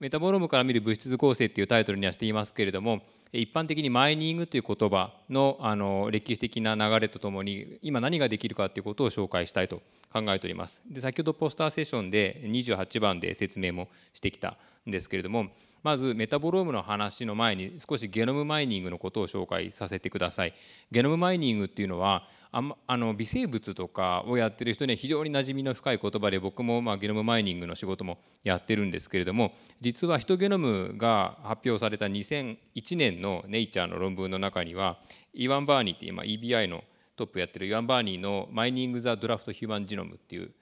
メタボロームから見る物質構成っていうタイトルにはしていますけれども一般的にマイニングという言葉のあの歴史的な流れとともに今何ができるかということを紹介したいと考えておりますで先ほどポスターセッションで28番で説明もしてきたんですけれどもまずメタボロームの話の前に少しゲノムマイニングのことを紹介させてくださいゲノムマイニングっていうのはああの微生物とかをやってる人には非常に馴染みの深い言葉で僕もまあゲノムマイニングの仕事もやってるんですけれども実はヒトゲノムが発表された2001年の「ネイチャー」の論文の中にはイワン・バーニーって今 EBI のトップやってるイワン・バーニーの「マイニング・ザ・ドラフト・ヒューマン・ジノム」っていう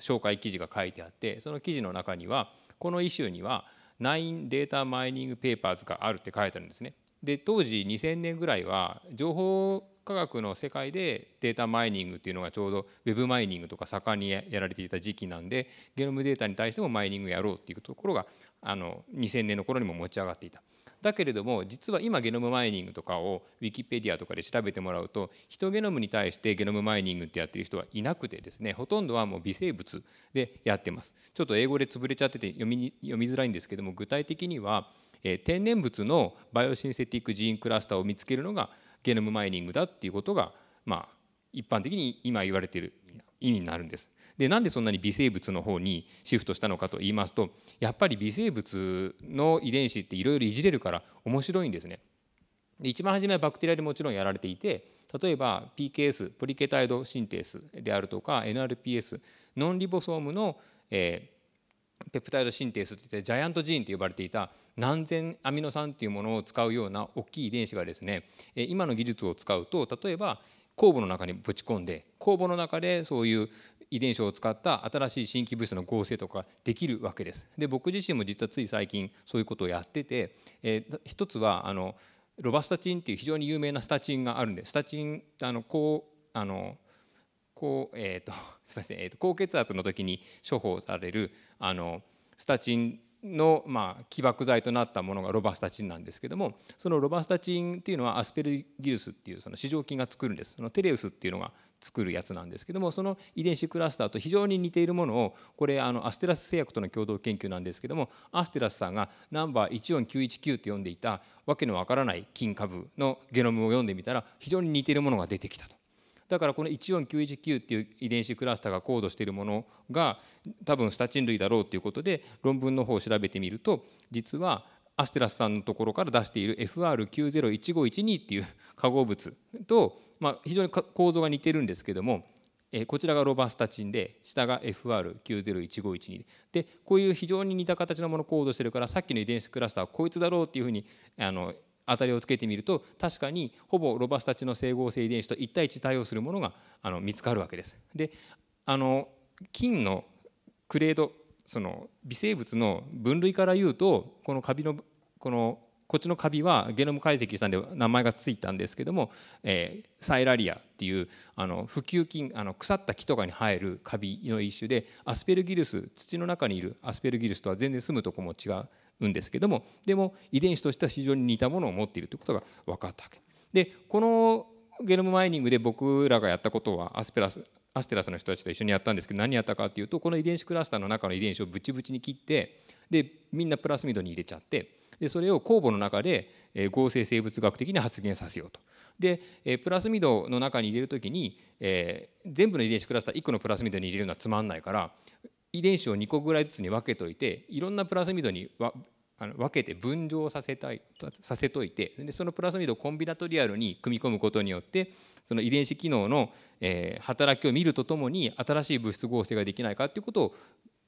紹介記事が書いてあってその記事の中にはこのイシューには「9データマイニング・ペーパーズ」があるって書いてあるんですね。で当時2000年ぐらいは情報科学の世界でデータマイニングっていうのがちょうど web マイニングとか盛んにやられていた時期なんでゲノムデータに対してもマイニングやろうっていうところがあの2000年の頃にも持ち上がっていた。だけれども実は今ゲノムマイニングとかをウィキペディアとかで調べてもらうと人ゲノムに対してゲノムマイニングってやってる人はいなくてですねほとんどはもう微生物でやってますちょっと英語で潰れちゃってて読み読みづらいんですけども具体的には、えー、天然物のバイオシンセティックジーンクラスターを見つけるのがゲノムマイニングだっていうことが、まあ、一般的に今言われている意味になるんです。でなんでそんなに微生物の方にシフトしたのかと言いますとやっぱり微生物の遺伝子っていろいろいじれるから面白いんですね。で一番初めはバクテリアでもちろんやられていて例えば PKS ポリケタイドシンテースであるとか NRPS ノンリボソームの、えー、ペプタイドシンテースいってジャイアントジーンと呼ばれていた何千アミノ酸というものを使うような大きい遺伝子がですね今の技術を使うと例えば酵母の中にぶち込んで酵母の中でそういう遺伝子を使った新しい新規物質の合成とかできるわけです。で僕自身も実はつい最近そういうことをやってて、えー、一つはあのロバスタチンっていう非常に有名なスタチンがあるんでスタチンあのこうあのこうえーと、すみません、えーと、高血圧の時に処方されるあのスタチンの、まあ、起爆剤となったものがロバスタチンなんですけどもそのロバスタチンっていうのはアスペルギウスっていうその糸状菌が作るんですそのテレウスっていうのが作るやつなんですけどもその遺伝子クラスターと非常に似ているものをこれあのアステラス製薬との共同研究なんですけどもアステラスさんがナンバー14919って読んでいたわけのわからない菌株のゲノムを読んでみたら非常に似ているものが出てきたと。だからこの14919っていう遺伝子クラスターがコードしているものが多分スタチン類だろうということで論文の方を調べてみると実はアステラスさんのところから出している FR901512 っていう化合物と、まあ、非常に構造が似てるんですけどもこちらがロバスタチンで下が FR901512 でこういう非常に似た形のものをコードしてるからさっきの遺伝子クラスターはこいつだろうっていうふうにあの当たりをつけてみると確かにほぼロバスタチの整合性遺伝子と1対1対応するものがあの見つかるわけです。であの菌のクレードその微生物の分類から言うとこのカビのこのこっちのカビはゲノム解析したんで名前が付いたんですけども、えー、サイラリアっていうあの腐朽菌あの腐った木とかに生えるカビの一種でアスペルギルス土の中にいるアスペルギルスとは全然住むとこも違ううんですけどもでも遺伝子としては非常に似たものを持っているということが分かったわけでこのゲノムマイニングで僕らがやったことはアスペラスアステラスの人たちと一緒にやったんですけど何やったかっていうとこの遺伝子クラスターの中の遺伝子をブチブチに切ってでみんなプラスミドに入れちゃってでそれを酵母の中で合成生物学的に発現させようと。でプラスミドの中に入れる時に、えー、全部の遺伝子クラスター1個のプラスミドに入れるのはつまんないから遺伝子を2個ぐらいずつに分けといていろんなプラスミドにわあの分けて分譲させたいさせといてでそのプラスミドをコンビナトリアルに組み込むことによってその遺伝子機能の、えー、働きを見るとともに新しい物質合成ができないかということを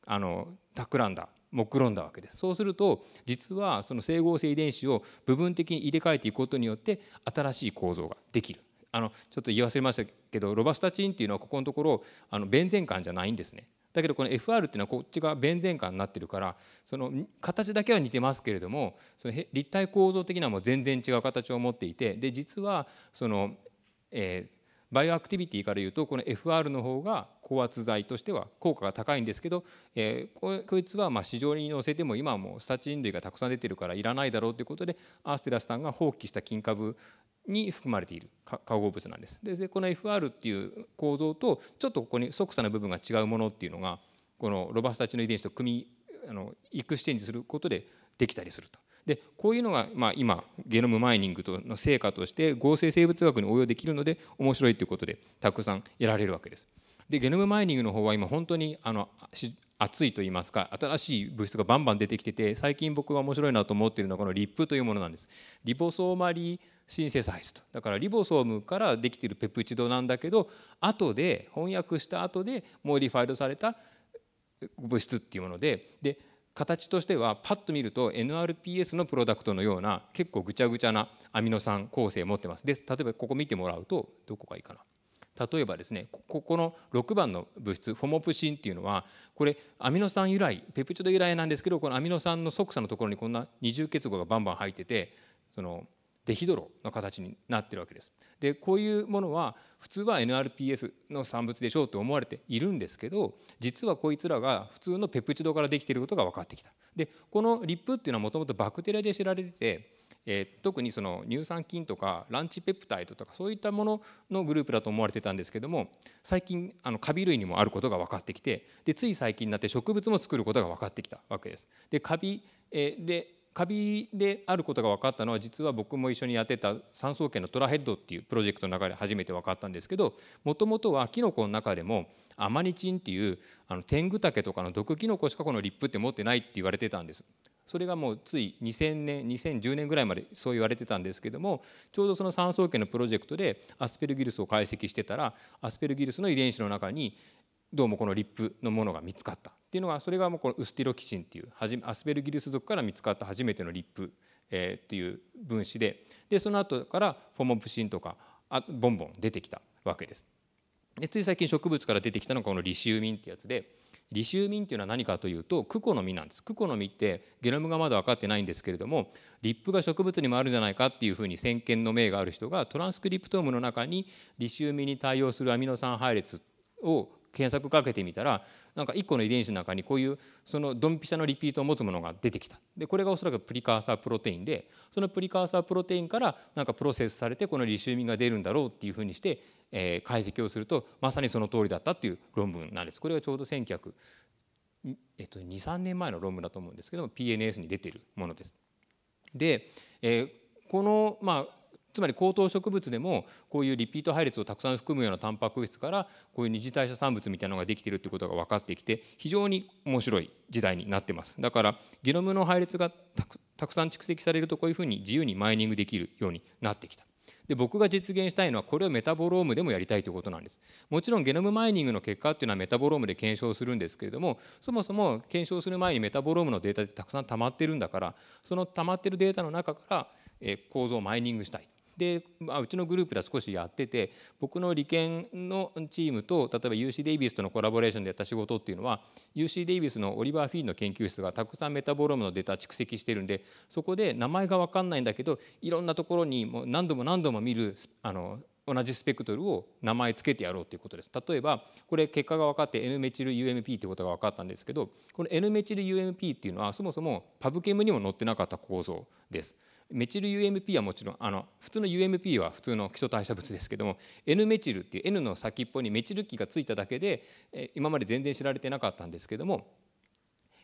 あの企んだ目論んだわけですそうすると実はその整合性遺伝子を部分的に入れ替えていくことによって新しい構造ができるあのちょっと言い忘れましたけどロバスタチンっていうのはここのところあのベンゼン管じゃないんですねだけどこの FR っていうのはこっちが便前化になってるからその形だけは似てますけれどもその立体構造的なも全然違う形を持っていてで実はその、えーバイオアクティビティからいうとこの FR の方が高圧剤としては効果が高いんですけど、えー、こいつはまあ市場に載せても今はもうスタチン類がたくさん出てるからいらないだろうということでアーステラスさんが放棄した金株に含まれている化合物なんです。でこの FR っていう構造とちょっとここに即座な部分が違うものっていうのがこのロバスタチの遺伝子と組みあのイクスチェンジすることでできたりすると。でこういうのが、まあ、今ゲノムマイニングとの成果として合成生物学に応用できるので面白いということでたくさん得られるわけです。でゲノムマイニングの方は今本当にあの熱いと言いますか新しい物質がバンバン出てきてて最近僕が面白いなと思っているのはこのリップというものなんです。リボソーマリーシンセサイズとだからリボソームからできているペプチドなんだけど後で翻訳した後でモディファイドされた物質っていうものでで形としてはパッと見ると NRPS のプロダクトのような結構ぐちゃぐちゃなアミノ酸構成を持ってます。で例えばここ見てもらうとどこがいいかな。例えばですねここの6番の物質フォモプシンっていうのはこれアミノ酸由来ペプチド由来なんですけどこのアミノ酸の即座のところにこんな二重結合がバンバン入っててそのデヒドロの形になってるわけです。でこういうものは普通は NRPS の産物でしょうと思われているんですけど実はこいつらが普通のペプチドからできていることが分かってきた。でこのリップっていうのはもともとバクテリアで知られてて、えー、特にその乳酸菌とかランチペプタイドとかそういったもののグループだと思われてたんですけども最近あのカビ類にもあることが分かってきてでつい最近になって植物も作ることが分かってきたわけです。でカビでカビであることが分かったのは実は僕も一緒にやってた産総研のトラヘッドっていうプロジェクトの中で初めて分かったんですけどもともとはキノコの中でもアマニチンっていうあのテングタケとかの毒キノコしかこのリップって持ってないって言われてたんです。それがもうつい2000年2010年ぐらいまでそう言われてたんですけどもちょうどその産総研のプロジェクトでアスペルギルスを解析してたらアスペルギルスの遺伝子の中にどうもこのリップのものが見つかったっていうのはそれがもうこのウスティロキシンっていうアスベルギルス属から見つかった初めてのリップ、えー、っていう分子ででその後からフォモプシンとかあボンボン出てきたわけです。でつい最近植物から出てきたのがこのリシウミンってやつでリシウミンっていうのは何かというとクコの実なんですクコの実ってゲノムがまだ分かってないんですけれどもリップが植物にもあるんじゃないかっていうふうに先見の明がある人がトランスクリプトームの中にリシウミンに対応するアミノ酸配列を検索かけてみたらなんか1個の遺伝子の中にこういうそのドンピシャのリピートを持つものが出てきたでこれがおそらくプリカーサープロテインでそのプリカーサープロテインからなんかプロセスされてこのリシウミンが出るんだろうっていうふうにして、えー、解析をするとまさにその通りだったっていう論文なんです。これがちょうど1900えっと、23年前の論文だと思うんですけども PNS に出てるものです。で、えー、この、まあ、つまり高等植物でもこういうリピート配列をたくさん含むようなタンパク質からこういう二次代謝産物みたいなのができてるってことが分かってきて非常に面白い時代になってますだからゲノムの配列がたくさん蓄積されるとこういうふうに自由にマイニングできるようになってきた。で僕が実現したいのはこれをメタボロームでもやりたいということなんですもちろんゲノムマイニングの結果っていうのはメタボロームで検証するんですけれどもそもそも検証する前にメタボロームのデータってたくさん溜まってるんだからその溜まってるデータの中から構造をマイニングしたいで、まあ、うちのグループでは少しやってて僕の理研のチームと例えば UC デイビスとのコラボレーションでやった仕事っていうのは UC デイビスのオリバー・フィーンの研究室がたくさんメタボロームのデータ蓄積してるんでそこで名前が分かんないんだけどいろんなところにもう何度も何度も見るあの同じスペクトルを名前つけてやろうということです。例えばこれ結果が分かって N メチル UMP ということが分かったんですけどこの N メチル UMP っていうのはそもそもパブケムにも載ってなかった構造です。メチル UMP はもちろんあの普通の UMP は普通の基礎代謝物ですけども N メチルっていう N の先っぽにメチル基がついただけで今まで全然知られてなかったんですけども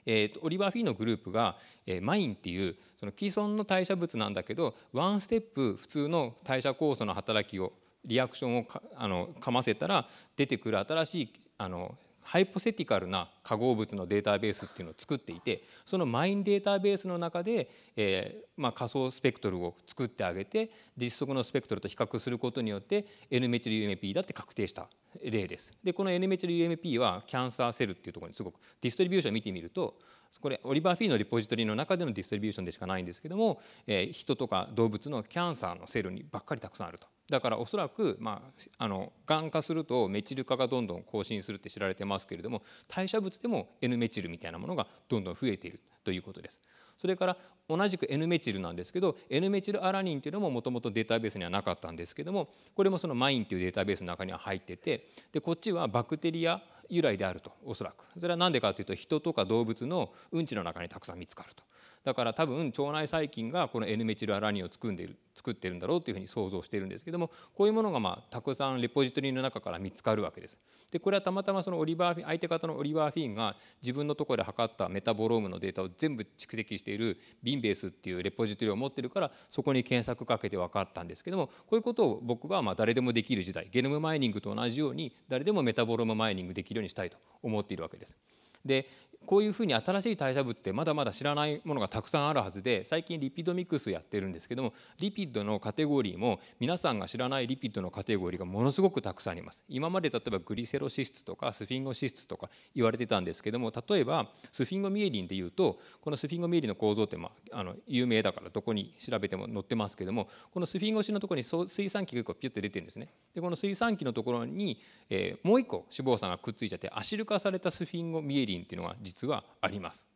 えー、オリバー・フィーのグループが、えー、マインっていうその既存の代謝物なんだけどワンステップ普通の代謝酵素の働きをリアクションをかあのかませたら出てくる新しいあのハイポセティカルな化合物のデータベースっていうのを作っていてそのマインデータベースの中で、えー、まあ、仮想スペクトルを作ってあげて実測のスペクトルと比較することによって N メチル UMP だって確定した例です。でこの N メチル UMP はキャンサーセルっていうところにすごくディストリビューションを見てみるとこれオリバー・フィーのリポジトリの中でのディストリビューションでしかないんですけども、えー、人とか動物のキャンサーのセルにばっかりたくさんあると。だからおそらく、まあ、あのがん化するとメチル化がどんどん更新するって知られてますけれども代謝物でも N メチルみたいなものがどんどん増えているということです。それから同じく N メチルなんですけど N メチルアラニンというのももともとデータベースにはなかったんですけどもこれもそのマインというデータベースの中には入っててでこっちはバクテリア由来であるとおそらくそれは何でかというと人とか動物のうんちの中にたくさん見つかるとだから多分腸内細菌がこの N メチルアラニンを作んでいる作ってるんだろうというふうに想像しているんですけどもこういうものがまあたくさんレポジトリの中から見つかるわけです。でこれはたまたまそのオリバーフィン相手方のオリバーフィンが自分のところで測ったメタボロームのデータを全部蓄積しているビンベースっていうレポジトリを持ってるからそこに検索かけて分かったんですけどもこういうことを僕がまあ誰でもできる時代ゲノムマイニングと同じように誰でもメタボロームマイニングできるようにしたいと思っているわけです。でこういうふうに新しい代謝物ってまだまだ知らないものがたくさんあるはずで最近リピドミックスやってるんですけどもリピッドのカテゴリーも皆さんが知らないリピッドのカテゴリーがものすごくたくさんあります今まで例えばグリセロ脂質とかスフィンゴ脂質とか言われてたんですけども例えばスフィンゴミエリンでいうとこのスフィンゴミエリンの構造ってまああの有名だからどこに調べても載ってますけどもこのスフィンゴ脂のところに水酸基がピュッて出てるんですねでこの水酸基のところに、えー、もう一個脂肪酸がくっついちゃってアシル化されたスフィンゴミエリンっていうのが実実はあります。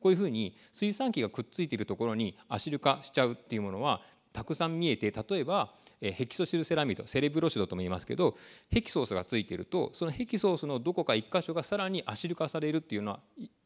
こういうふうに水産機がくっついているところにアシル化しちゃうっていうものはたくさん見えて例えばヘキソシルセラミドセレブロシドとも言いますけどヘキソースがついているとそのヘキソースのどこか1箇所がさらにアシル化されるっていうのは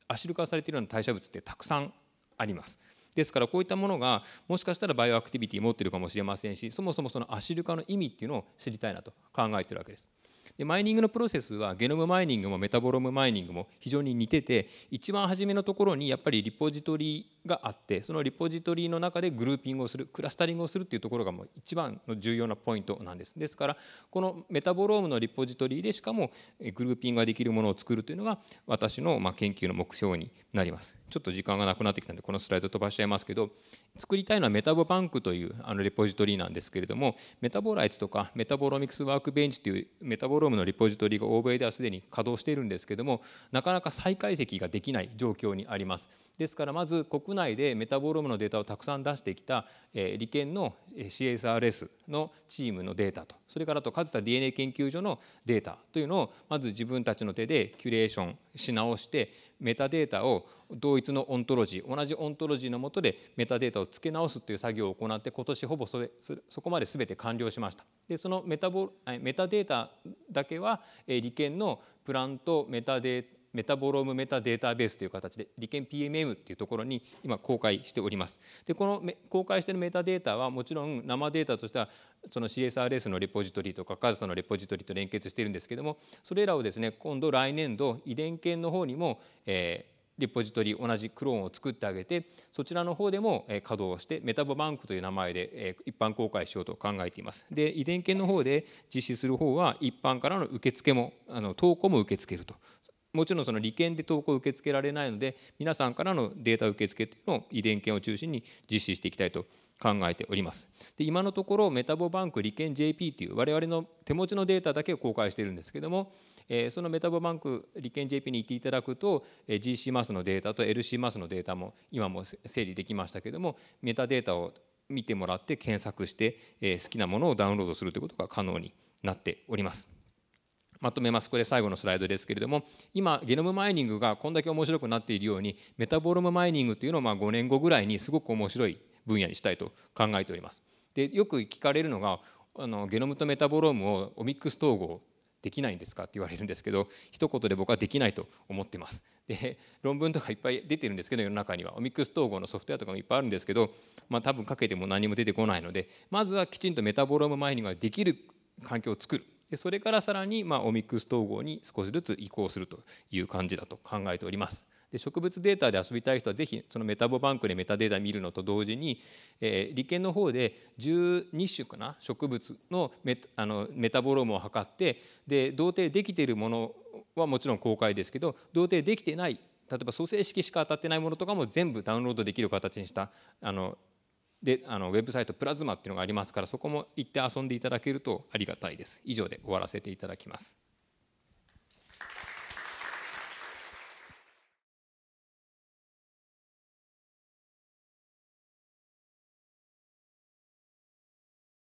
アシル化されているような代謝物ってたくさんあります。ですからこういったものがもしかしたらバイオアクティビティ持ってるかもしれませんしそもそもそのアシル化の意味っていうのを知りたいなと考えてるわけです。でマイニングのプロセスはゲノムマイニングもメタボロムマイニングも非常に似てて一番初めのところにやっぱりリポジトリがあってそのリポジトリの中でグルーピングをするクラスタリングをするっていうところがもう一番の重要なポイントなんですですからこのメタボロームのリポジトリでしかもグルーピングができるものを作るというのが私のま研究の目標になります。ちょっと時間がなくなってきたのでこのスライド飛ばしちゃいますけど作りたいのはメタボバンクというあのレポジトリなんですけれどもメタボライツとかメタボロミクスワークベンチというメタボロームのレポジトリが欧米ではすでに稼働しているんですけどもなかなか再解析ができない状況にあります。ですからまず国内でメタボロームのデータをたくさん出してきた、えー、理研の CSRS のチームのデータとそれからと数田 DNA 研究所のデータというのをまず自分たちの手でキュレーションし直してメタデータを同一のオントロジー同じオントロジーのもとでメタデータを付け直すという作業を行って今年ほぼそれそこまで全て完了しましたでそのメタボメタデータだけは理研のプラントメタデータメタボロームメタデータベースという形で理研 PMM っていうところに今公開しております。でこの公開しているメタデータはもちろん生データとしてはその CSRS のレポジトリとかカズタのレポジトリと連結しているんですけどもそれらをですね今度来年度遺伝研の方にも、えー、リポジトリ同じクローンを作ってあげてそちらの方でも稼働してメタボバンクという名前で一般公開しようと考えていますで遺伝研の方で実施する方は一般からの受付もあの投稿も受け付けるともちろんその利権で投稿を受け付けられないので皆さんからのデータ受付というのを遺伝権を中心に実施していきたいと考えておりますで今のところメタボバンク利権 JP という我々の手持ちのデータだけを公開しているんですけども、えー、そのメタボバンク利権 JP に行っていただくと、えー、GCMAS のデータと LCMAS のデータも今も整理できましたけどもメタデータを見てもらって検索して、えー、好きなものをダウンロードするということが可能になっております。まとめます。これ最後のスライドですけれども、今、ゲノムマイニングがこんだけ面白くなっているように、メタボロムマイニングというのをま5年後ぐらいにすごく面白い分野にしたいと考えております。でよく聞かれるのがあのゲノムとメタボロームをオミックス統合できないんですかって言われるんですけど一言で僕はできないと思ってます。で論文とかいっぱい出てるんですけど世の中にはオミックス統合のソフトウェアとかもいっぱいあるんですけど、まあ、多分かけても何も出てこないのでまずはきちんとメタボロームマイニングができる環境を作るでそれからさらにまオミックス統合に少しずつ移行するという感じだと考えております。で植物データで遊びたい人はぜひそのメタボバンクでメタデータ見るのと同時に、えー、理研の方で12種かな植物のメあのメタボロームを測ってで同定できているものはもちろん公開ですけど同定できてない例えば組成式しか当たってないものとかも全部ダウンロードできる形にしたあのであのウェブサイトプラズマっていうのがありますからそこも行って遊んでいただけるとありがたいです以上で終わらせていただきます